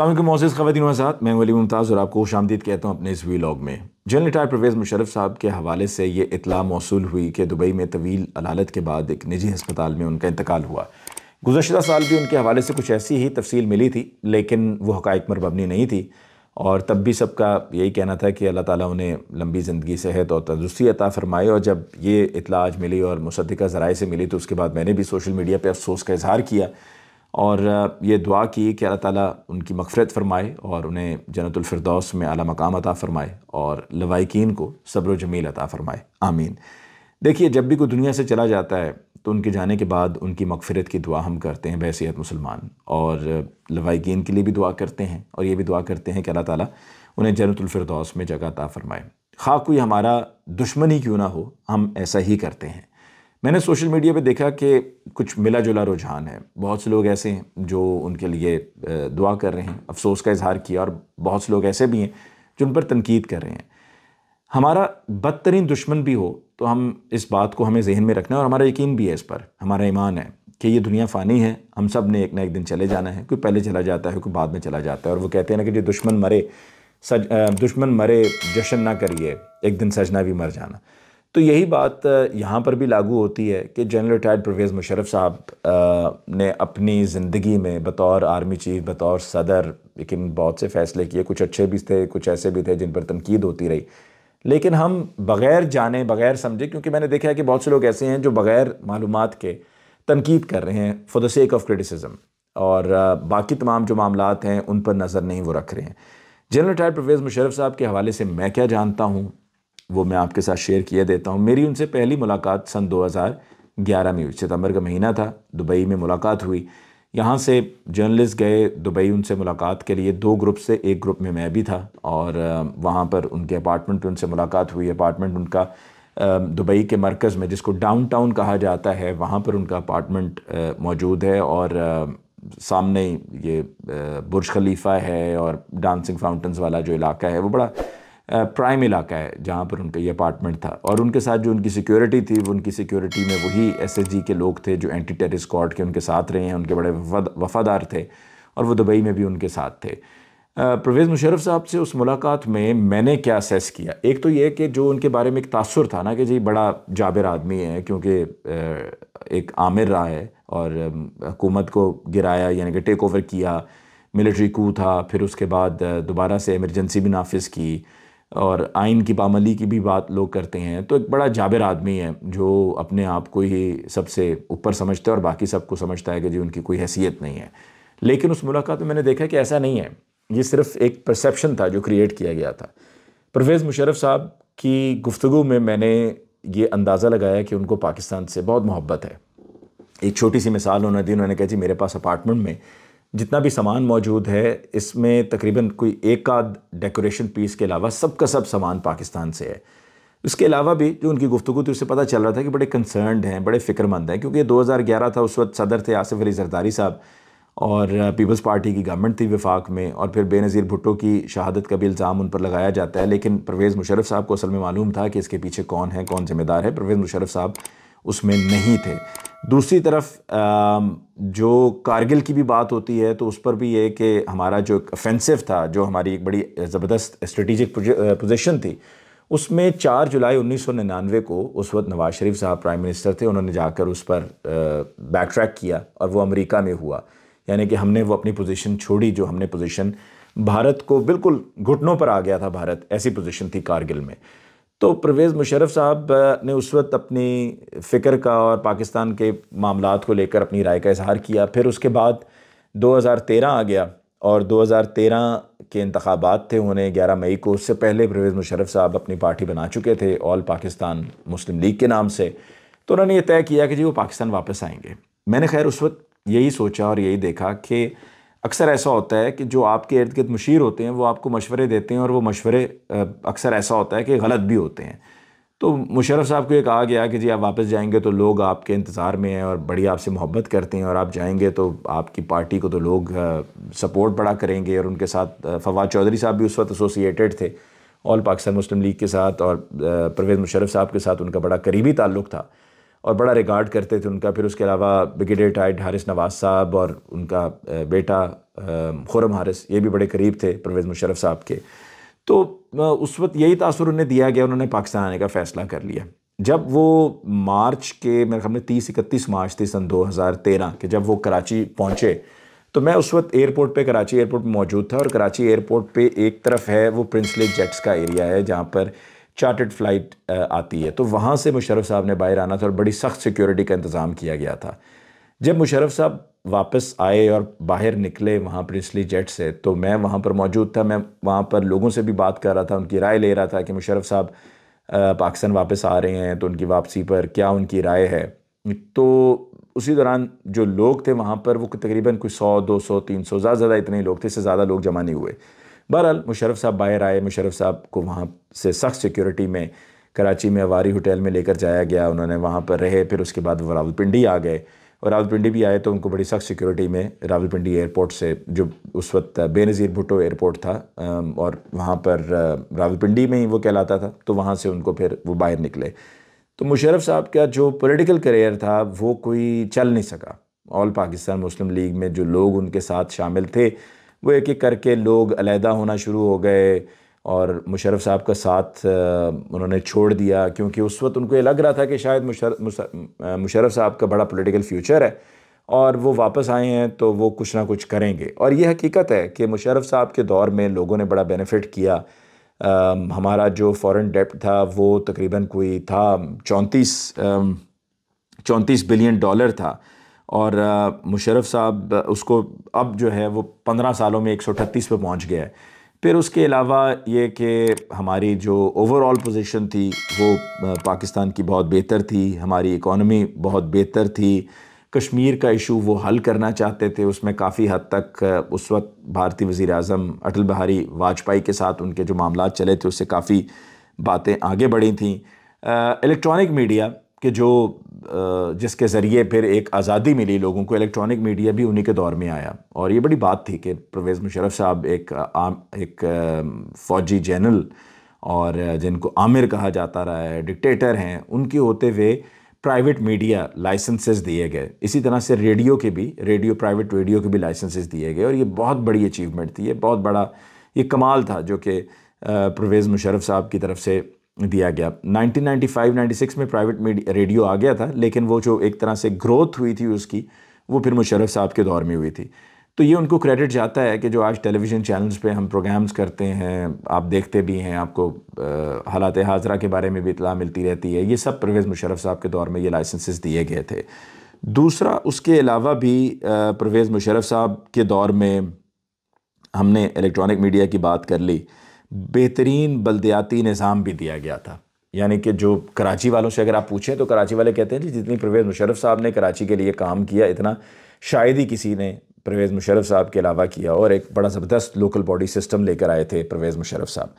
अल्लाम मोजिज़ ख़वान आज़ाद मैं वली मुमताज़ और आपको खुश आमदीद कहता हूँ अपने इस वीलॉग में जनरल रिटायर परवेज़ मुशरफ साहब के हवाले से ये इतला मौसू हुई कि दुबई में तवील अदालत के बाद एक निजी हस्पताल में उनका इंतकाल हुआ गुजशत साल भी उनके हवाले से कुछ ऐसी ही तफसील मिली थी लेकिन वो हक़ पर मबनी नहीं थी और तब भी सबका यही कहना था कि अल्लाह ताली उन्हें लंबी ज़िंदगी सेहत और तंदुरुस्ती अता फ़रमाए और जब ये इतला आज मिली और मुसदा जरा से मिली तो उसके बाद मैंने भी सोशल मीडिया पर अफसोस का इजहार किया और ये दुआ की कि अल्लाह ताला उनकी मकफ़रत फ़रमाए और उन्हें जन्नतफरदौस में आला मकाम अता फ़रमाए और लवाकिन को सब्र जमील अता फ़रमाए आमीन देखिए जब भी कोई दुनिया से चला जाता है तो उनके जाने के बाद उनकी मगफ़रत की दुआ हम करते हैं बहसीत मुसलमान और लवाकिन के लिए भी दुआ करते हैं और ये भी दुआ करते हैं कि अल्लाह ताली उन्हें जन्तुलफरदौस में जगह अता फ़रमाए खा कोई हमारा दुश्मन ही क्यों ना हो हम ऐसा ही करते हैं मैंने सोशल मीडिया पे देखा कि कुछ मिला जुला रुझान है बहुत से लोग ऐसे हैं जो उनके लिए दुआ कर रहे हैं अफसोस का इजहार किया और बहुत से लोग ऐसे भी हैं जो उन पर तनकीद कर रहे हैं हमारा बदतरीन दुश्मन भी हो तो हम इस बात को हमें जहन में रखना है और हमारा यकीन भी है इस पर हमारा ईमान है कि ये दुनिया फ़ानी है हम सब ने एक ना एक दिन चले जाना है कोई पहले चला जाता है कोई बाद में चला जाता है और वो कहते हैं ना कि जो दुश्मन मरे सज दुश्मन मरे जश्न ना करिए एक दिन सजना भी मर जाना तो यही बात यहाँ पर भी लागू होती है कि जनरल रिटायर्ड परवेज़ मुशरफ साहब ने अपनी ज़िंदगी में बतौर आर्मी चीफ बतौर सदर लेकिन बहुत से फ़ैसले किए कुछ अच्छे भी थे कुछ ऐसे भी थे जिन पर तनकीद होती रही लेकिन हम बग़ैर जाने बग़ैर समझे क्योंकि मैंने देखा है कि बहुत से लोग ऐसे हैं जो बग़ैर मालूम के तनकीद कर रहे हैं for the sake of criticism और बाकी तमाम जो मामला हैं उन पर नज़र नहीं वो रख रहे हैं जनरल रिटायर्ड परवेज़ मुशरफ साहब के हवाले से मैं क्या जानता हूँ वो मैं आपके साथ शेयर किया देता हूँ मेरी उनसे पहली मुलाकात सन 2011 में हुई सितंबर का महीना था दुबई में मुलाकात हुई यहाँ से जर्नलिस्ट गए दुबई उनसे मुलाकात के लिए दो ग्रुप से एक ग्रुप में मैं भी था और वहाँ पर उनके अपार्टमेंट पर उनसे मुलाकात हुई अपार्टमेंट उनका दुबई के मरकज़ में जिसको डाउनटाउन कहा जाता है वहाँ पर उनका अपार्टमेंट मौजूद है और सामने ये बुर्ज खलीफ़ा है और डांसिंग फाउंटेंस वाला जो इलाका है वो बड़ा प्राइम इलाका है जहाँ पर उनका ये अपार्टमेंट था और उनके साथ जो उनकी सिक्योरिटी थी उनकी सिक्योरिटी में वही एस के लोग थे जो एंटी टेरिस स्कॉड के उनके साथ रहे हैं उनके बड़े वफादार थे और वो दुबई में भी उनके साथ थे परवेज़ मुशरफ साहब से उस मुलाकात में मैंने क्या असेस किया एक तो ये कि जो उनके बारे में एक तासर था ना कि जी बड़ा जाबिर आदमी है क्योंकि एक आमिर रहा है और हुकूमत को गिराया यानी कि टेक ओवर किया मिलिट्री कू था फिर उसके बाद दोबारा से एमरजेंसी भी नाफिज की और आइन की पामली की भी बात लोग करते हैं तो एक बड़ा जाबिर आदमी है जो अपने आप को ही सबसे ऊपर समझता है और बाकी सबको समझता है कि जी उनकी कोई हैसियत नहीं है लेकिन उस मुलाकात में मैंने देखा कि ऐसा नहीं है ये सिर्फ एक परसेप्शन था जो क्रिएट किया गया था परवेज़ मुशरफ साहब की गुफ्तु में मैंने ये अंदाज़ा लगाया कि उनको पाकिस्तान से बहुत मोहब्बत है एक छोटी सी मिसाल उन्होंने दी उन्होंने कहा जी मेरे पास अपार्टमेंट में जितना भी सामान मौजूद है इसमें तकरीबन कोई एक आध डेकोरेशन पीस के अलावा सब का सब सामान पाकिस्तान से है इसके अलावा भी जो उनकी गुफ्तु थी उससे पता चल रहा था कि बड़े कंसर्नड हैं बड़े फिक्रमंद हैं क्योंकि 2011 था उस वक्त सदर थे आसिफ अली जरदारी साहब और पीपल्स पार्टी की गवर्नमेंट थी विफाक में और फिर बेनज़ीर भुट्टो की शहादत का भी इल्ज़ाम उन पर लगाया जाता है लेकिन परवेज़ मुशरफ साहब को असल में मालूम था कि इसके पीछे कौन है कौन ज़िम्मेदार है परवेज़ मुशरफ साहब उसमें नहीं थे दूसरी तरफ जो कारगिल की भी बात होती है तो उस पर भी ये कि हमारा जो ऑफेंसिव था जो हमारी एक बड़ी ज़बरदस्त स्ट्रेटिजिक पोजीशन थी उसमें 4 जुलाई 1999 को उस वक्त नवाज़ शरीफ साहब प्राइम मिनिस्टर थे उन्होंने जाकर उस पर बैक ट्रैक किया और वो अमेरिका में हुआ यानी कि हमने वो अपनी पोजीशन छोड़ी जो हमने पोजीशन भारत को बिल्कुल घुटनों पर आ गया था भारत ऐसी पोजीशन थी कारगिल में तो परवेज़ मुशरफ साहब ने उस वक्त अपनी फ़िक्र का और पाकिस्तान के मामला को लेकर अपनी राय का इजहार किया फिर उसके बाद 2013 आ गया और 2013 के इंतबात थे उन्हें 11 मई को उससे पहले परवेज़ मुशरफ साहब अपनी पार्टी बना चुके थे ऑल पाकिस्तान मुस्लिम लीग के नाम से तो उन्होंने ये तय किया कि जी वो पाकिस्तान वापस आएंगे मैंने खैर उस वक्त यही सोचा और यही देखा कि अक्सर ऐसा होता है कि जो आपके इर्द गिर्द मशीर होते हैं वो आपको मशवरे देते हैं और वो मशवरे अक्सर ऐसा होता है कि गलत भी होते हैं तो मुशरफ साहब को ये कहा गया कि जी आप वापस जाएंगे तो लोग आपके इंतज़ार में हैं और बड़ी आपसे मोहब्बत करते हैं और आप जाएंगे तो आपकी पार्टी को तो लोग सपोर्ट बड़ा करेंगे और उनके साथ फवाद चौधरी साहब भी उस वक्त एसोसिएटेड थे ऑल पाकिस्तान मुस्लिम लीग के साथ और परवेज़ मुशरफ साहब के साथ उनका बड़ा करीबी ताल्लुक था और बड़ा रिकार्ड करते थे उनका फिर उसके अलावा ब्रिगेडियर टाइट हारिस नवाज साहब और उनका बेटा खुरम हारिस ये भी बड़े करीब थे परवेज़ मुशरफ साहब के तो उस वक्त यही तासर उन्हें दिया गया उन्होंने पाकिस्तान आने का फ़ैसला कर लिया जब वो मार्च के मेरे ख्याल में तीस इकतीस मार्च थी सन 2013 के जब वो कराची पहुँचे तो मैं उस वक्त एयरपोर्ट पे कराची एयरपोर्ट मौजूद था और कराची एयरपोर्ट पे एक तरफ है वो प्रिंसले जेट्स का एरिया है जहाँ पर चार्टर्ड फ़्लाइट uh, आती है तो वहाँ से मुशरफ साहब ने बाहर आना था और बड़ी सख्त सिक्योरिटी का इंतज़ाम किया गया था जब मुशरफ साहब वापस आए और बाहर निकले वहाँ प्रिंसली जेट से तो मैं वहाँ पर मौजूद था मैं वहाँ पर लोगों से भी बात कर रहा था उनकी राय ले रहा था कि मुशरफ साहब uh, पाकिस्तान वापस आ रहे हैं तो उनकी वापसी पर क्या उनकी राय है तो उसी दौरान जो लोग थे वहाँ पर वो तकरीबन कोई सौ दो सौ तीन सौ ज़्यादा ज़्यादा इतने लोग थे इससे ज़्यादा लोग जमा नहीं हुए बहरहाल मुशरफ साहब बाहर आए मुशरफ साहब को वहाँ से सख्त सिक्योरिटी में कराची में अवारी होटल में लेकर जाया गया उन्होंने वहाँ पर रहे फिर उसके बाद वो रावलपिंडी आ गए और रावलपिंडी भी आए तो उनको बड़ी सख्त सिक्योरिटी में रावलपिंडी एयरपोर्ट से जो उस वक्त बेनज़ीर भुटो एयरपोर्ट था और वहाँ पर रावलपिंडी में ही वो कहलाता था तो वहाँ से उनको फिर वो बाहर निकले तो मुशरफ साहब का जो पॉलिटिकल करियर था वो कोई चल नहीं सका ऑल पाकिस्तान मुस्लिम लीग में जो लोग उनके साथ शामिल थे वो एक एक करके लोग अलहदा होना शुरू हो गए और मुशरफ साहब का साथ उन्होंने छोड़ दिया क्योंकि उस वक्त उनको ये लग रहा था कि शायद मुशरफ साहब का बड़ा पॉलिटिकल फ्यूचर है और वो वापस आए हैं तो वो कुछ ना कुछ करेंगे और ये हकीकत है कि मुशरफ साहब के दौर में लोगों ने बड़ा बेनिफिट किया आ, हमारा जो फॉरेन डेप्ट था वो तकरीबन कोई था चौंतीस चौंतीस बिलियन डॉलर था और मुशरफ साहब उसको अब जो है वो पंद्रह सालों में एक सौ अठतीस पर पहुँच गया है फिर उसके अलावा ये कि हमारी जो ओवरऑल पोजीशन थी वो पाकिस्तान की बहुत बेहतर थी हमारी इकॉनमी बहुत बेहतर थी कश्मीर का इशू वो हल करना चाहते थे उसमें काफ़ी हद तक उस वक्त भारतीय वज़ी अजम अटल बिहारी वाजपेयी के साथ उनके जो मामला चले थे उससे काफ़ी बातें आगे बढ़ी थी इलेक्ट्रॉनिक मीडिया कि जो जिसके ज़रिए फिर एक आज़ादी मिली लोगों को इलेक्ट्रॉनिक मीडिया भी उन्हीं के दौर में आया और ये बड़ी बात थी कि परवेज़ मुशरफ साहब एक आम एक फ़ौजी जनरल और जिनको आमिर कहा जाता रहा है डिक्टेटर हैं उनके होते हुए प्राइवेट मीडिया लाइसेंसेस दिए गए इसी तरह से रेडियो के भी रेडियो प्राइवेट रेडियो के भी लाइसेंसेस दिए गए और ये बहुत बड़ी अचीवमेंट थी ये बहुत बड़ा ये कमाल था जो कि परवेज़ मुशरफ साहब की तरफ से दिया गया 1995-96 में प्राइवेट रेडियो आ गया था लेकिन वो जो एक तरह से ग्रोथ हुई थी उसकी वो फिर मुशरफ साहब के दौर में हुई थी तो ये उनको क्रेडिट जाता है कि जो आज टेलीविज़न चैनल्स पे हम प्रोग्राम्स करते हैं आप देखते भी हैं आपको हालात हाजरा के बारे में भी इतला मिलती रहती है ये सब परवेज़ मुशरफ साहब के दौर में ये लाइसेंसेस दिए गए थे दूसरा उसके अलावा भी परवेज़ मुशरफ साहब के दौर में हमने इलेक्ट्रॉनिक मीडिया की बात कर ली बेहतरीन बलदयाती निज़ाम भी दिया गया था यानी कि जो कराची वालों से अगर आप पूछें तो कराची वाले कहते हैं जी जितनी परवेज़ मुशरफ साहब ने कराची के लिए काम किया इतना शायद ही किसी ने परवेज़ मुशरफ साहब के अलावा किया और एक बड़ा ज़बरदस्त लोकल बॉडी सिस्टम लेकर आए थे परवेज़ मुशरफ साहब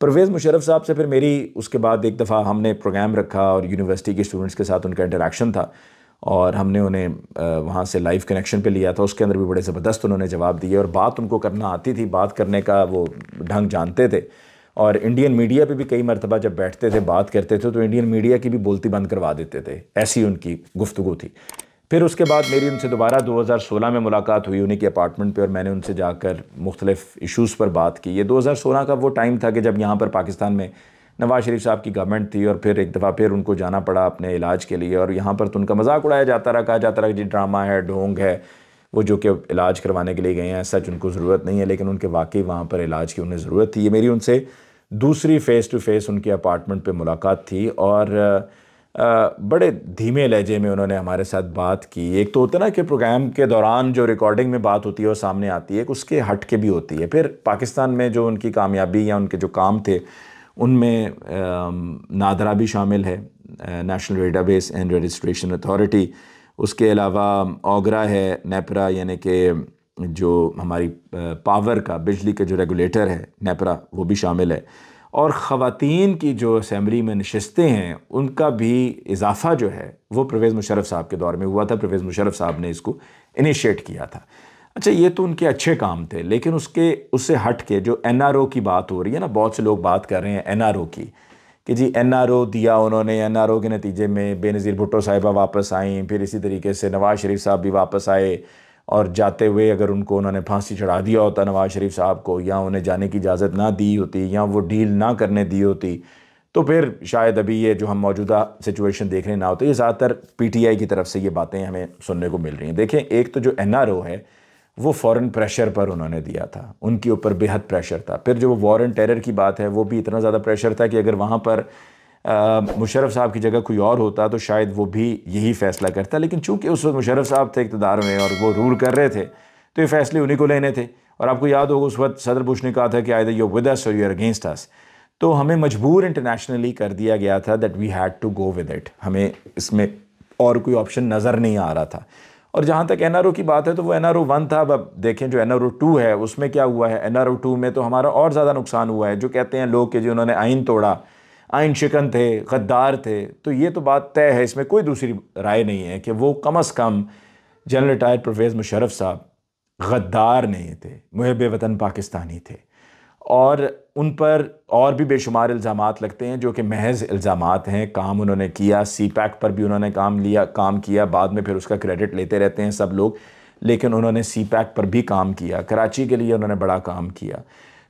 परवेज़ मुशरफ साहब से फिर मेरी उसके बाद एक दफ़ा हमने प्रोग्राम रखा और यूनिवर्सिटी के स्टूडेंट्स के साथ उनका इंटरेक्शन था और हमने उन्हें वहाँ से लाइव कनेक्शन पे लिया था उसके अंदर भी बड़े ज़बरदस्त उन्होंने जवाब दिए और बात उनको करना आती थी बात करने का वो ढंग जानते थे और इंडियन मीडिया पे भी कई मरतबा जब बैठते थे बात करते थे तो इंडियन मीडिया की भी बोलती बंद करवा देते थे ऐसी उनकी गुफ्तु थी फिर उसके बाद मेरी उनसे दोबारा 2016 में मुलाकात हुई उन्हीं के अपार्टमेंट पे और मैंने उनसे जाकर मुख्तलिफ़ इश्यूज़ पर बात की ये 2016 का वो टाइम था कि जब यहाँ पर पाकिस्तान में नवाज शरीफ साहब की गवर्नमेंट थी और फिर एक दफ़ा फिर उनको जाना पड़ा अपने इलाज के लिए और यहाँ पर तो उनका मजाक उड़ाया जाता रहा कहा जाता रहा जी ड्रामा है ढोंग है वो जो कि इलाज करवाने के लिए गए हैं सच उनको ज़रूरत नहीं है लेकिन उनके वाकई वहाँ पर इलाज की उन्हें ज़रूरत थी ये मेरी उनसे दूसरी फ़ेस टू फेस उनके अपार्टमेंट पर मुलाकात थी और बड़े धीमे लहजे में उन्होंने हमारे साथ बात की एक तो होता ना कि प्रोग्राम के दौरान जो रिकॉर्डिंग में बात होती है और सामने आती है उसके हट के भी होती है फिर पाकिस्तान में जो उनकी कामयाबी या उनके जो काम थे उनमें नादरा भी शामिल है national database and registration authority उसके अलावा ओगरा है नेपरा यानी कि जो हमारी पावर का बिजली का जो रेगुलेटर है नेपरा वो भी शामिल है और ख़वान की जो असम्बली में नशस्तें हैं उनका भी इजाफ़ा जो है वो परवेज़ मुशरफ साहब के दौर में हुआ था परवेज़ मुशरफ साहब ने इसको इनिशिएट किया था अच्छा ये तो उनके अच्छे काम थे लेकिन उसके उससे हट के जो एन की बात हो रही है ना बहुत से लोग बात कर रहे हैं एन की कि जी एन दिया उन्होंने एन के नतीजे में बेनज़ीर भुट्टो साहिबा वापस आई फिर इसी तरीके से नवाज़ शरीफ साहब भी वापस आए और जाते हुए अगर उनको उन्होंने फांसी चढ़ा दिया होता नवाज़ शरीफ साहब को या उन्हें जाने की इजाज़त ना दी होती या वो डील ना करने दी होती तो फिर शायद अभी ये जो हम मौजूदा सिचुएशन देख रहे ना होते तो ये ज़्यादातर पी की तरफ से ये बातें हमें सुनने को मिल रही हैं देखें एक तो जो एन है वो फॉरेन प्रेशर पर उन्होंने दिया था उनके ऊपर बेहद प्रेशर था फिर जो वॉर एंड टेरर की बात है वो भी इतना ज़्यादा प्रेशर था कि अगर वहाँ पर मुशरफ साहब की जगह कोई और होता तो शायद वो भी यही फ़ैसला करता लेकिन चूंकि उस वक्त मुशरफ साहब थे इकतदार में और वो रूल कर रहे थे तो ये फ़ैसले उन्हीं को लेने थे और आपको याद होगा उस वक्त सदर बुश ने कहा था कि आई यू विद अस और यू अगेंस्ट अस तो हमें मजबूर इंटरनेशनली कर दिया गया था that we had to go with it हमें इसमें और कोई ऑप्शन नज़र नहीं आ रहा था और जहाँ तक एन की बात है तो वो एन आर वन था अब देखें जो एन आर टू है उसमें क्या हुआ है एन आर टू में तो हमारा और ज़्यादा नुकसान हुआ है जो कहते हैं लोग के जो उन्होंने आइन तोड़ा आइन शिकन थे गद्दार थे तो ये तो बात तय है इसमें कोई दूसरी राय नहीं है कि वो कम अज़ कम जनरल रिटायर्ड परवेज़ मुशरफ साहब गद्दार नहीं थे मुहब वतन पाकिस्तानी थे और उन पर और भी बेशुमार इल्ज़ाम लगते हैं जो कि महज इल्ज़ाम हैं काम उन्होंने किया सी पैक पर भी उन्होंने काम लिया काम किया बाद में फिर उसका क्रेडिट लेते रहते हैं सब लोग लेकिन उन्होंने सी पैक पर भी काम किया कराची के लिए उन्होंने बड़ा काम किया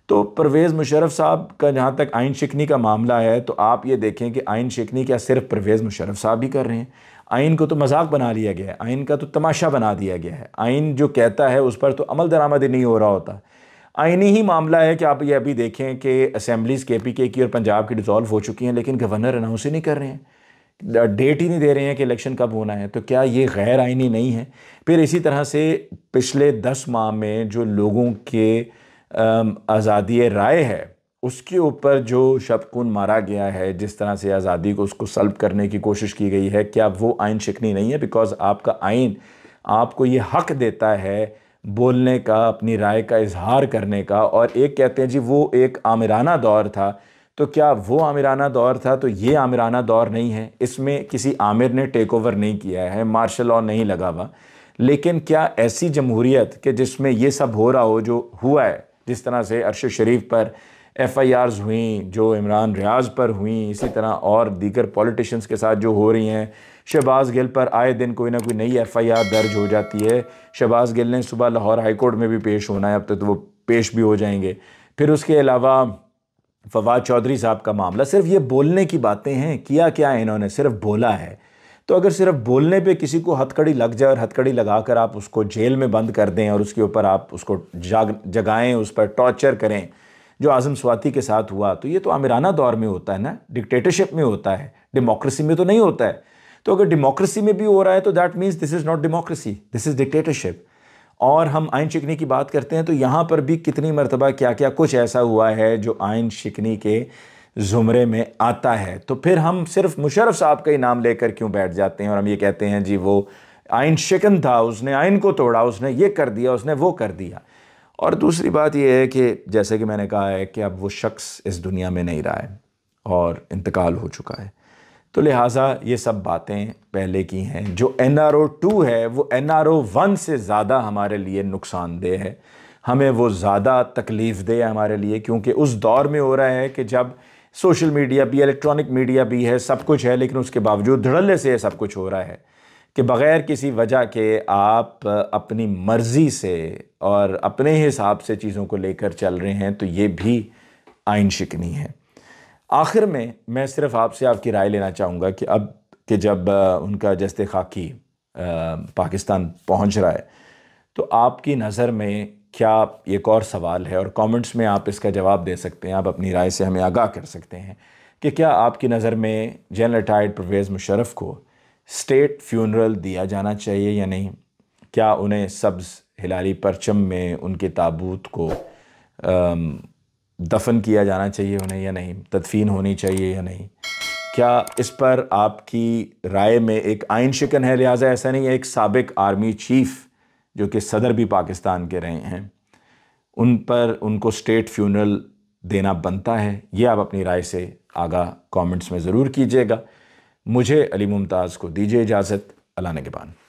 तो परवेज़ मुशरफ साहब का जहाँ तक आइन शिकनी का मामला है तो आप ये देखें कि आइन शिकनी क्या सिर्फ परवेज़ मुशरफ साहब ही कर रहे हैं आइन को तो मजाक बना लिया गया है आइन का तो तमाशा बना दिया गया है आइन जो कहता है उस पर तो अमल ही नहीं हो रहा होता आइनी ही मामला है कि आप ये अभी देखें कि असम्बलीज के पी के की और पंजाब की डिज़ोल्व हो चुकी हैं लेकिन गवर्नर अनाउंस ही नहीं कर रहे हैं डेट uh, ही नहीं दे रहे हैं कि इलेक्शन कब होना है तो क्या ये गैर आइनी नहीं है फिर इसी तरह से पिछले दस माह में जो लोगों के um, आज़ादी राय है उसके ऊपर जो शबकुन मारा गया है जिस तरह से आज़ादी को उसको सल्ब करने की कोशिश की गई है क्या वो आइन शिकनी नहीं है बिकॉज आपका आइन आपको ये हक देता है बोलने का अपनी राय का इजहार करने का और एक कहते हैं जी वो एक आमिराना दौर था तो क्या वो आमिराना दौर था तो ये आमिराना दौर नहीं है इसमें किसी आमिर ने टेक ओवर नहीं किया है मार्शल लॉ नहीं लगा हुआ लेकिन क्या ऐसी जमहूरीत कि जिसमें ये सब हो रहा हो जो हुआ है जिस तरह से अरशद शरीफ पर एफ़ आई आर्स हुई जो इमरान रियाज पर हुई इसी तरह और दीगर पॉलिटिशन्स के साथ जो हो रही हैं शहबाज गिल पर आए दिन कोई ना कोई नई एफ़ आई आर दर्ज हो जाती है शहबाज गिल ने सुबह लाहौर हाई कोर्ट में भी पेश होना है अब तक तो, तो वो पेश भी हो जाएंगे फिर उसके अलावा फवाद चौधरी साहब का मामला सिर्फ ये बोलने की बातें हैं किया क्या है इन्होंने सिर्फ बोला है तो अगर सिर्फ बोलने पे किसी को हथकड़ी लग जाए और हथकड़ी लगा कर आप उसको जेल में बंद कर दें और उसके ऊपर आप उसको जाग जगाएं उस पर टॉर्चर करें जो आज़म स्वाति के साथ हुआ तो ये तो आमिराना दौर में होता है ना डिक्टेटरशिप में होता है डेमोक्रेसी में तो नहीं होता है तो अगर डेमोक्रेसी में भी हो रहा है तो that means this is not democracy this is dictatorship और हम आयन शिकनी की बात करते हैं तो यहाँ पर भी कितनी मरतबा क्या क्या कुछ ऐसा हुआ है जो आयन शिकनी के ज़ुमरे में आता है तो फिर हम सिर्फ मुशरफ साहब का ही नाम लेकर क्यों बैठ जाते हैं और हम ये कहते हैं जी वो आयन शिकन था उसने आयन को तोड़ा उसने ये कर दिया उसने वो कर दिया और दूसरी बात यह है कि जैसे कि मैंने कहा है कि अब वो शख्स इस दुनिया में नहीं रहा है और इंतकाल हो चुका है तो लिहाजा ये सब बातें पहले की हैं जो एन आर ओ टू है वो एन आर ओ वन से ज़्यादा हमारे लिए नुकसानदेह है हमें वो ज़्यादा तकलीफ़ दे हमारे लिए क्योंकि उस दौर में हो रहा है कि जब सोशल मीडिया भी इलेक्ट्रॉनिक मीडिया भी है सब कुछ है लेकिन उसके बावजूद धड़ल्ले से यह सब कुछ हो रहा है कि बग़ैर किसी वजह के आप अपनी मर्ज़ी से और अपने हिसाब से चीज़ों को लेकर चल रहे हैं तो ये भी आइन शिकनी है आखिर में मैं सिर्फ आपसे आपकी राय लेना चाहूँगा कि अब कि जब उनका जस्ते खाकी पाकिस्तान पहुँच रहा है तो आपकी नज़र में क्या एक और सवाल है और कमेंट्स में आप इसका जवाब दे सकते हैं आप अपनी राय से हमें आगाह कर सकते हैं कि क्या आपकी नज़र में जनरल रिटायर्ड परवेज़ मुशरफ को स्टेट फ्यूनरल दिया जाना चाहिए या नहीं क्या उन्हें सब्ज़ हिलाली परचम में उनके ताबूत को दफन किया जाना चाहिए उन्हें या नहीं तदफीन होनी चाहिए या नहीं क्या इस पर आपकी राय में एक आइन शिकन है लिहाजा ऐसा नहीं है एक सबक आर्मी चीफ जो कि सदर भी पाकिस्तान के रहे हैं उन पर उनको स्टेट फ्यूनल देना बनता है ये आप अपनी राय से आगा कमेंट्स में ज़रूर कीजिएगा मुझे अली मुमताज़ को दीजिए इजाज़त अल्लाह नगबान